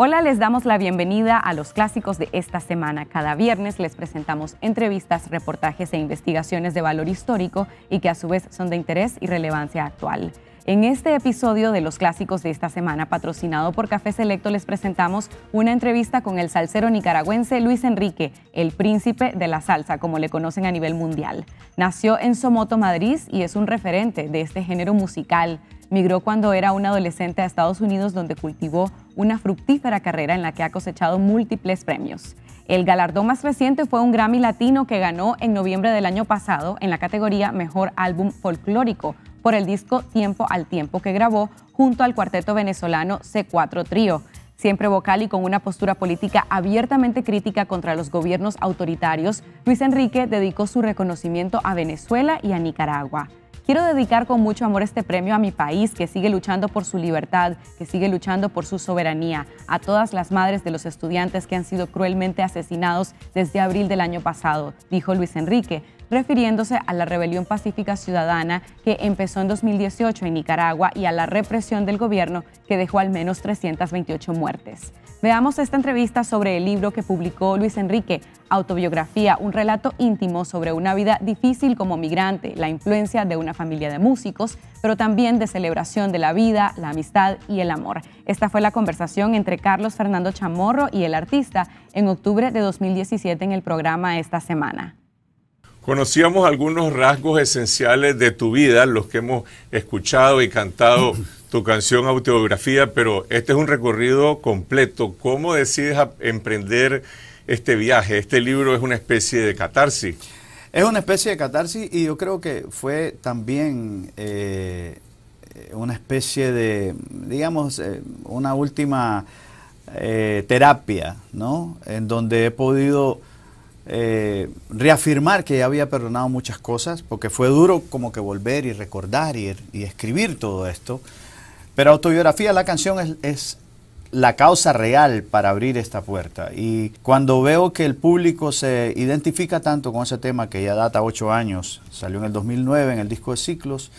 Hola, les damos la bienvenida a los clásicos de esta semana. Cada viernes les presentamos entrevistas, reportajes e investigaciones de valor histórico y que a su vez son de interés y relevancia actual. En este episodio de los clásicos de esta semana, patrocinado por Café Selecto, les presentamos una entrevista con el salsero nicaragüense Luis Enrique, el príncipe de la salsa, como le conocen a nivel mundial. Nació en Somoto, Madrid, y es un referente de este género musical. Migró cuando era un adolescente a Estados Unidos, donde cultivó una fructífera carrera en la que ha cosechado múltiples premios. El galardón más reciente fue un Grammy Latino que ganó en noviembre del año pasado en la categoría Mejor Álbum Folclórico por el disco Tiempo al Tiempo que grabó junto al cuarteto venezolano C4 Trío siempre vocal y con una postura política abiertamente crítica contra los gobiernos autoritarios, Luis Enrique dedicó su reconocimiento a Venezuela y a Nicaragua. Quiero dedicar con mucho amor este premio a mi país que sigue luchando por su libertad, que sigue luchando por su soberanía, a todas las madres de los estudiantes que han sido cruelmente asesinados desde abril del año pasado, dijo Luis Enrique, refiriéndose a la rebelión pacífica ciudadana que empezó en 2018 en Nicaragua y a la represión del gobierno que dejó al menos 328 muertes. Veamos esta entrevista sobre el libro que publicó Luis Enrique, Autobiografía, un relato íntimo sobre una vida difícil como migrante, la influencia de una familia de músicos, pero también de celebración de la vida, la amistad y el amor. Esta fue la conversación entre Carlos Fernando Chamorro y el artista en octubre de 2017 en el programa Esta Semana. Conocíamos algunos rasgos esenciales de tu vida, los que hemos escuchado y cantado tu canción Autobiografía, pero este es un recorrido completo. ¿Cómo decides emprender este viaje? Este libro es una especie de catarsis. Es una especie de catarsis y yo creo que fue también eh, una especie de, digamos, eh, una última eh, terapia, ¿no? En donde he podido reafirmar que ya había perdonado muchas cosas, porque fue duro como que volver y recordar y escribir todo esto. Pero autobiografía, la canción es, la causa real para abrir esta puerta. Y cuando veo que el público se identifica tanto con ese tema que ya data ocho años, salió en el 2009 en el disco de Ciclos,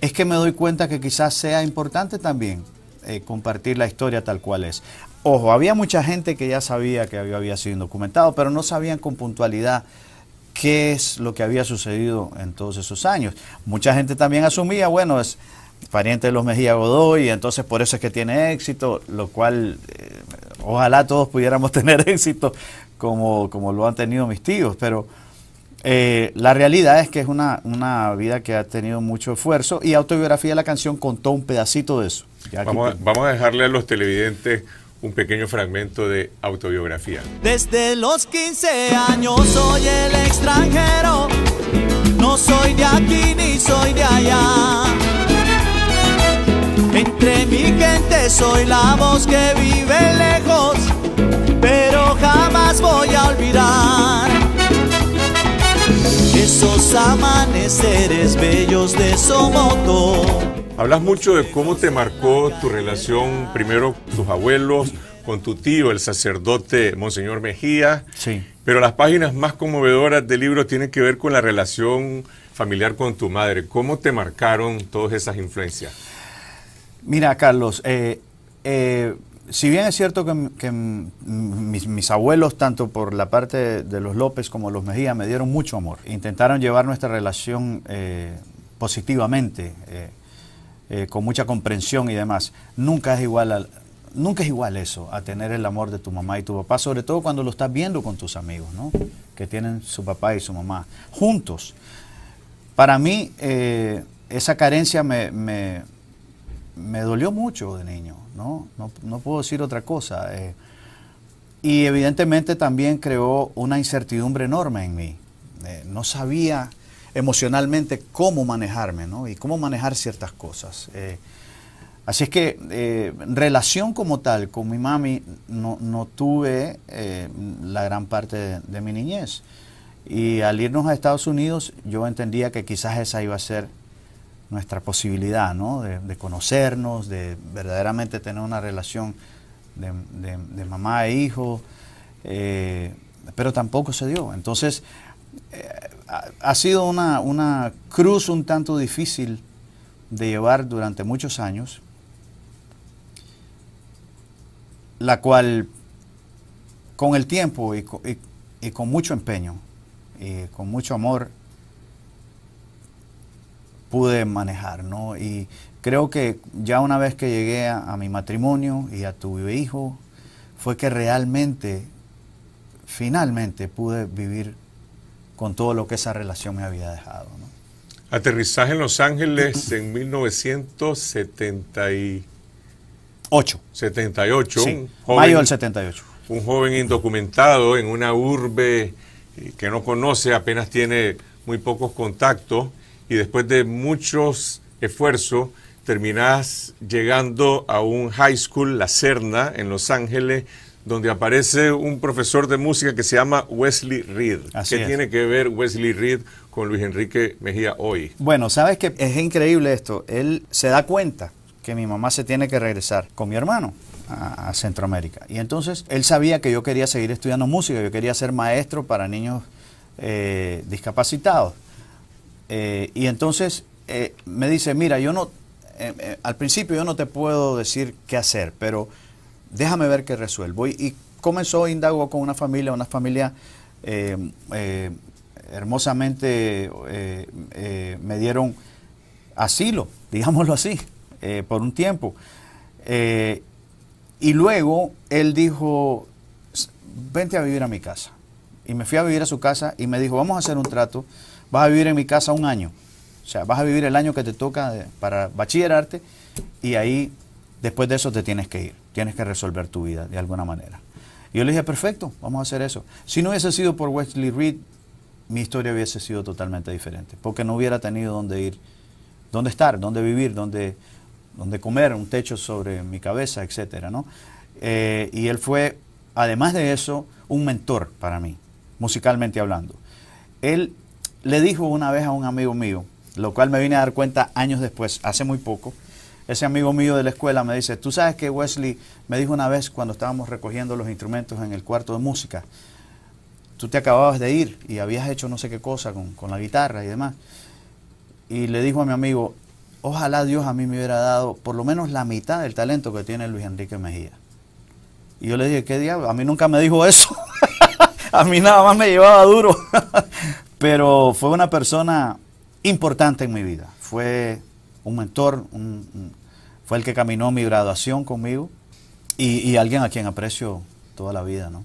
es que me doy cuenta que quizás sea importante también eh, compartir la historia tal cual es. Ojo, había mucha gente que ya sabía que había, había sido indocumentado, pero no sabían con puntualidad qué es lo que había sucedido en todos esos años. Mucha gente también asumía, bueno, es pariente de los Mejía Godoy, y entonces por eso es que tiene éxito, lo cual eh, ojalá todos pudiéramos tener éxito como, como lo han tenido mis tíos, pero eh, la realidad es que es una, una vida que ha tenido mucho esfuerzo y autobiografía de la canción contó un pedacito de eso. Vamos a, vamos a dejarle a los televidentes un pequeño fragmento de autobiografía. Desde los 15 años soy el extranjero, no soy de aquí ni soy de allá. Entre mi gente soy la voz que vive lejos, pero jamás voy a olvidar esos amaneceres bellos de Somoto. Hablas mucho de cómo te marcó tu relación, primero con tus abuelos, con tu tío, el sacerdote Monseñor Mejía. Sí. Pero las páginas más conmovedoras del libro tienen que ver con la relación familiar con tu madre. ¿Cómo te marcaron todas esas influencias? Mira, Carlos, eh, eh, si bien es cierto que, mis, abuelos, tanto por la parte de los López como los Mejía, me dieron mucho amor. Intentaron llevar nuestra relación eh, positivamente, con mucha comprensión y demás. Nunca es igual Nunca es igual eso, a tener el amor de tu mamá y tu papá, sobre todo cuando lo estás viendo con tus amigos, ¿no? Que tienen su papá y su mamá juntos. Para mí, esa carencia me me dolió mucho de niño, ¿no? No, puedo decir otra cosa. Eh, y evidentemente también creó una incertidumbre enorme en mí. Eh, no sabía emocionalmente cómo manejarme, ¿no? Y cómo manejar ciertas cosas. Eh. así es que relación como tal con mi mami no, tuve la gran parte de mi niñez. Y al irnos a Estados Unidos yo entendía que quizás esa iba a ser nuestra posibilidad de, conocernos, de verdaderamente tener una relación de, mamá e hijo, eh, pero tampoco se dio. Entonces, eh, ha sido una, cruz un tanto difícil de llevar durante muchos años, la cual con el tiempo y y con mucho empeño, y con mucho amor, pude manejar, ¿no? Y creo que ya una vez que llegué a, mi matrimonio y a tu hijo, fue que realmente, finalmente pude vivir con todo lo que esa relación me había dejado. ¿no? Aterrizaje en Los Ángeles en 1978. 78. mayo del 78. Un joven indocumentado en una urbe que no conoce, apenas tiene muy pocos contactos y después de muchos esfuerzos terminás llegando a un high school, La Serna, en Los Ángeles, donde aparece un profesor de música que se llama Wesley Reed. ¿Qué tiene que ver Wesley Reed con Luis Enrique Mejía hoy? Bueno, sabes que es increíble esto. Él se da cuenta que mi mamá se tiene que regresar con mi hermano a, Centroamérica. Y entonces él sabía que yo quería seguir estudiando música, yo quería ser maestro para niños eh, discapacitados. Eh, y entonces eh, me dice, mira, yo no, eh, al principio yo no te puedo decir qué hacer, pero déjame ver qué resuelvo. Y, comenzó, indago con una familia, una familia hermosamente me dieron asilo, digámoslo así, por un tiempo. y luego él dijo, vente a vivir a mi casa. Y me fui a vivir a su casa y me dijo, vamos a hacer un trato vas a vivir en mi casa un año. O sea, vas a vivir el año que te toca para bachillerarte y ahí después de eso te tienes que ir, tienes que resolver tu vida de alguna manera. Y yo le dije, perfecto, vamos a hacer eso. Si no hubiese sido por Wesley Reed, mi historia hubiese sido totalmente diferente, porque no hubiera tenido dónde ir, dónde estar, dónde vivir, dónde, comer, un techo sobre mi cabeza, etc. ¿no? Eh, y él fue, además de eso, un mentor para mí, musicalmente hablando. Él le dijo una vez a un amigo mío, lo cual me vine a dar cuenta años después, hace muy poco. Ese amigo mío de la escuela me dice, tú sabes que Wesley me dijo una vez cuando estábamos recogiendo los instrumentos en el cuarto de música, tú te acababas de ir y habías hecho no sé qué cosa con, la guitarra y demás. Y le dijo a mi amigo, ojalá Dios a mí me hubiera dado por lo menos la mitad del talento que tiene Luis Enrique Mejía. Y yo le dije, ¿qué diablo? A mí nunca me dijo eso. a mí nada más me llevaba duro. pero fue una persona importante en mi vida. Fue un mentor, fue el que caminó mi graduación conmigo y, alguien a quien aprecio toda la vida, ¿no?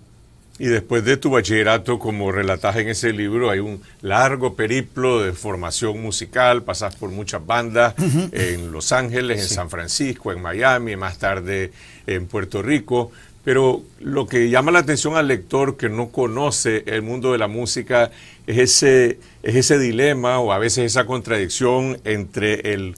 Y después de tu bachillerato, como relatas en ese libro, hay un largo periplo de formación musical, pasas por muchas bandas en Los Ángeles, en San Francisco, en Miami, más tarde en Puerto Rico. Pero lo que llama la atención al lector que no conoce el mundo de la música es ese, es ese dilema o a veces esa contradicción entre el,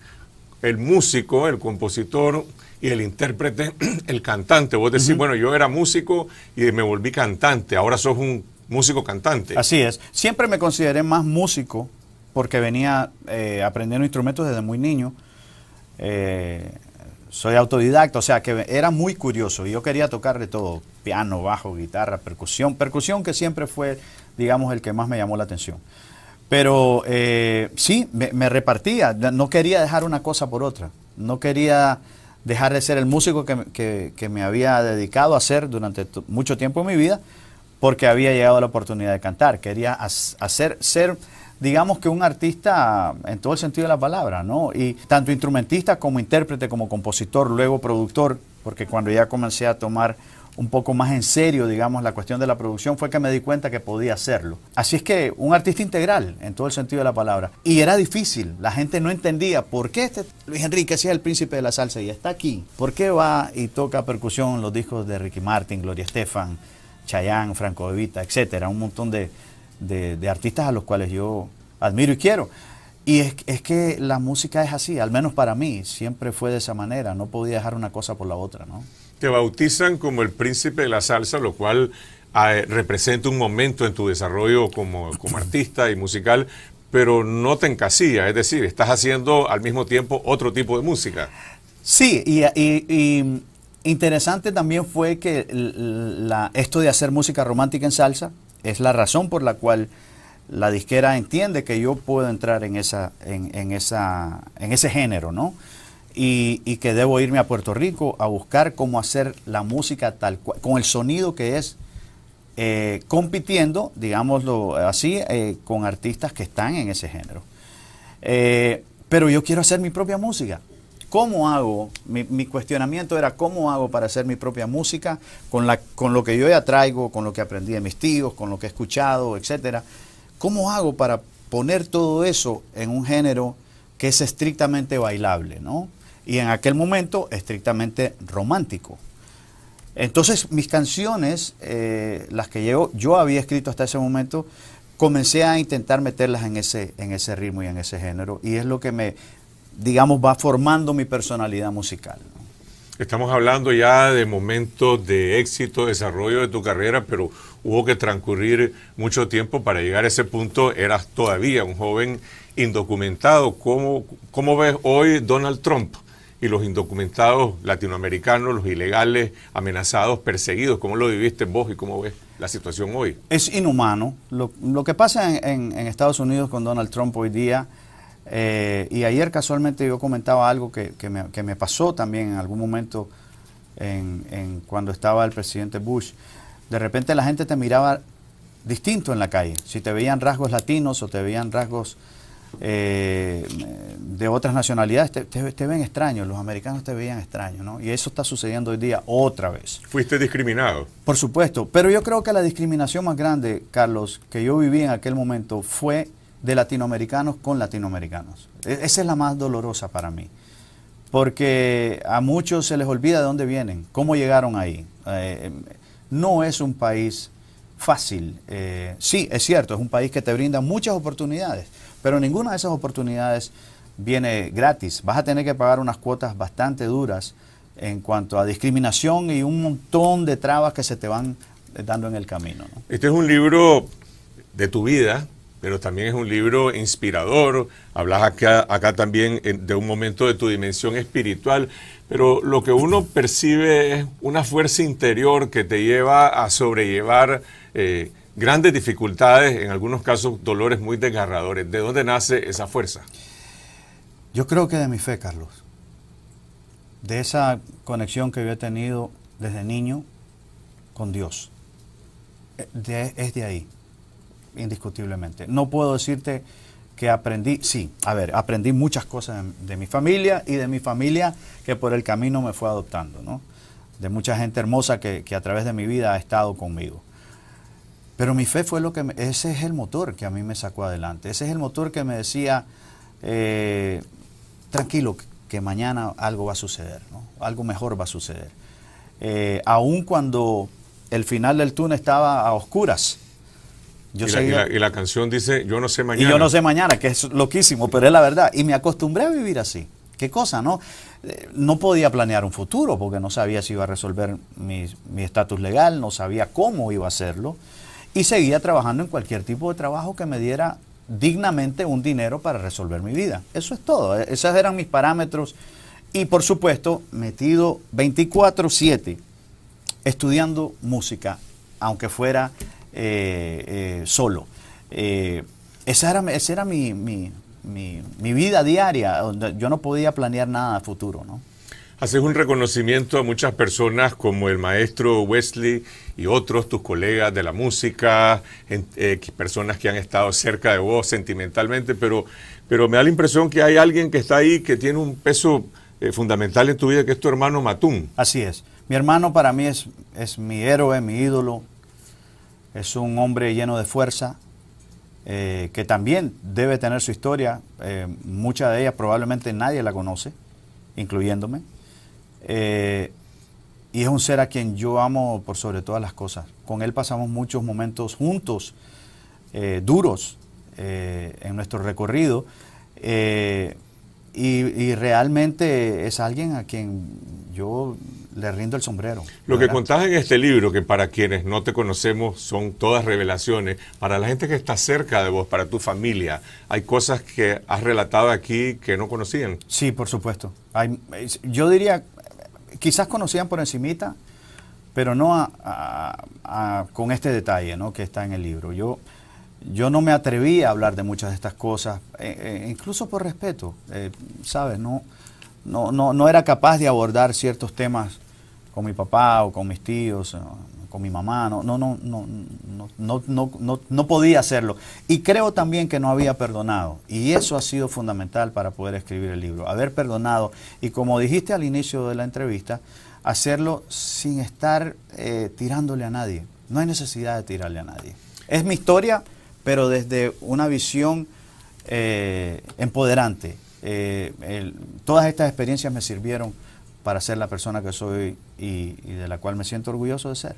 músico, el compositor y el intérprete, el cantante. Vos decís, bueno, yo era músico y me volví cantante, ahora sos un músico cantante. Así es, siempre me consideré más músico porque venía eh, aprendiendo instrumentos desde muy niño. Eh, soy autodidacta, o sea que era muy curioso y yo quería tocarle todo, piano, bajo, guitarra, percusión, percusión que siempre fue, digamos, el que más me llamó la atención. Pero eh, sí, me, repartía, no quería dejar una cosa por otra, no quería dejar de ser el músico que, me había dedicado a ser durante mucho tiempo en mi vida, porque había llegado la oportunidad de cantar, quería hacer, ser digamos que un artista en todo el sentido de la palabra, ¿no? Y tanto instrumentista como intérprete, como compositor, luego productor, porque cuando ya comencé a tomar un poco más en serio, digamos, la cuestión de la producción, fue que me di cuenta que podía hacerlo. Así es que un artista integral, en todo el sentido de la palabra. Y era difícil, la gente no entendía por qué este Luis Enrique, si es el príncipe de la salsa y está aquí, por qué va y toca percusión los discos de Ricky Martin, Gloria Estefan, Chayanne, Franco Evita, etcétera, un montón de, de, artistas a los cuales yo admiro y quiero. Y es, que la música es así, al menos para mí, siempre fue de esa manera, no podía dejar una cosa por la otra, ¿no? Te bautizan como el príncipe de la salsa, lo cual ah, eh, representa un momento en tu desarrollo como, artista y musical, pero no te encasilla, es decir, estás haciendo al mismo tiempo otro tipo de música. Sí, y, interesante también fue que esto de hacer música romántica en salsa, es la razón por la cual la disquera entiende que yo puedo entrar en, esa, en, esa, en ese género, ¿no? Y, que debo irme a Puerto Rico a buscar cómo hacer la música tal cual, con el sonido que es, eh, compitiendo, digámoslo así, eh, con artistas que están en ese género. Eh, pero yo quiero hacer mi propia música. ¿Cómo hago? Mi, cuestionamiento era cómo hago para hacer mi propia música con, la, con lo que yo ya traigo, con lo que aprendí de mis tíos, con lo que he escuchado, etcétera. ¿Cómo hago para poner todo eso en un género que es estrictamente bailable, ¿no? Y en aquel momento estrictamente romántico. Entonces mis canciones, eh, las que yo, yo había escrito hasta ese momento, comencé a intentar meterlas en ese, en ese ritmo y en ese género. Y es lo que me, digamos, va formando mi personalidad musical. Estamos hablando ya de momentos de éxito, desarrollo de tu carrera, pero hubo que transcurrir mucho tiempo para llegar a ese punto. Eras todavía un joven indocumentado. ¿Cómo, cómo ves hoy Donald Trump y los indocumentados latinoamericanos, los ilegales, amenazados, perseguidos? ¿Cómo lo viviste vos y cómo ves la situación hoy? Es inhumano. Lo, que pasa en Estados Unidos con Donald Trump hoy día eh, y ayer casualmente yo comentaba algo que, me, pasó también en algún momento en, cuando estaba el presidente Bush. De repente la gente te miraba distinto en la calle. Si te veían rasgos latinos o te veían rasgos eh, de otras nacionalidades, te, ven extraño, los americanos te veían extraño, ¿no? Y eso está sucediendo hoy día otra vez. ¿Fuiste discriminado? Por supuesto, pero yo creo que la discriminación más grande, Carlos, que yo viví en aquel momento fue de latinoamericanos con latinoamericanos. E-, esa es la más dolorosa para mí, porque a muchos se les olvida de dónde vienen, cómo llegaron ahí. Eh, em, no es un país fácil. Eh, sí, es cierto, es un país que te brinda muchas oportunidades, pero ninguna de esas oportunidades viene gratis. Vas a tener que pagar unas cuotas bastante duras en cuanto a discriminación y un montón de trabas que se te van eh, dando en el camino. Este es un libro de tu vida, pero también es un libro inspirador. Hablas acá, también de un momento de tu dimensión espiritual, pero lo que uno percibe es una fuerza interior que te lleva a sobrellevar eh, grandes dificultades, en algunos casos dolores muy desgarradores. ¿De dónde nace esa fuerza? Yo creo que de mi fe, Carlos, de esa conexión que yo he tenido desde niño con Dios. Eh, es de ahí indiscutiblemente. No puedo decirte que aprendí, sí, a ver, aprendí muchas cosas de, mi familia y de mi familia que por el camino me fue adoptando, ¿no? De mucha gente hermosa que, a través de mi vida ha estado conmigo. Pero mi fe fue lo que, ese es el motor que a mí me sacó adelante, ese es el motor que me decía, eh, tranquilo, que mañana algo va a suceder, ¿no? algo mejor va a suceder. aún eh, aun cuando el final del túnel estaba a oscuras, y, la, canción dice Yo no sé mañana. Y yo no sé mañana, que es loquísimo, pero es la verdad. Y me acostumbré a vivir así. Qué cosa, ¿no? Eh, no podía planear un futuro porque no sabía si iba a resolver mi estatus legal, no sabía cómo iba a hacerlo. Y seguía trabajando en cualquier tipo de trabajo que me diera dignamente un dinero para resolver mi vida. Eso es todo. Eh. Esos eran mis parámetros. Y por supuesto, metido 24/7 estudiando música, aunque fuera eh, eh, solo. Eh, esa era, era mi, mi, mi, vida diaria, donde yo no podía planear nada de futuro, ¿no? Haces un reconocimiento a muchas personas como el maestro Wesley y otros, tus colegas de la música, personas que han estado cerca de vos sentimentalmente, pero, pero me da la impresión que hay alguien que está ahí que tiene un peso fundamental en tu vida, que es tu hermano Matún. Así es. Mi hermano para mí es, es mi héroe, mi ídolo, es un hombre lleno de fuerza, eh, que también debe tener su historia, eh, Mucha de ellas probablemente nadie la conoce, incluyéndome, eh, y es un ser a quien yo amo por sobre todas las cosas. Con él pasamos muchos momentos juntos, duros, en nuestro recorrido, y realmente es alguien a quien yo le rindo el sombrero. Lo que contás en este libro, que para quienes no te conocemos son todas revelaciones, para la gente que está cerca de vos, para tu familia, hay cosas que has relatado aquí que no conocían. Sí, por supuesto. yo diría, quizás conocían por encimita, pero no con este detalle ¿no? que está en el libro. Yo, yo no me atreví a hablar de muchas de estas cosas, eh, eh, incluso por respeto, eh, ¿sabes? No, no, no, no era capaz de abordar ciertos temas con mi papá o con mis tíos, eh, con mi mamá, no, no, no, no, no, no, no, no podía hacerlo. Y creo también que no había perdonado. Y eso ha sido fundamental para poder escribir el libro, haber perdonado. Y como dijiste al inicio de la entrevista, hacerlo sin estar eh, tirándole a nadie. No hay necesidad de tirarle a nadie. Es mi historia, pero desde una visión eh, empoderante, eh, todas estas experiencias me sirvieron para ser la persona que soy y, y de la cual me siento orgulloso de ser.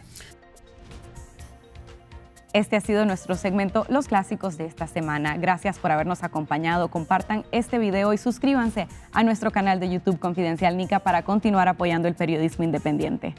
Este ha sido nuestro segmento Los Clásicos de esta semana. Gracias por habernos acompañado. Compartan este video y suscríbanse a nuestro canal de YouTube Confidencial Nica para continuar apoyando el periodismo independiente.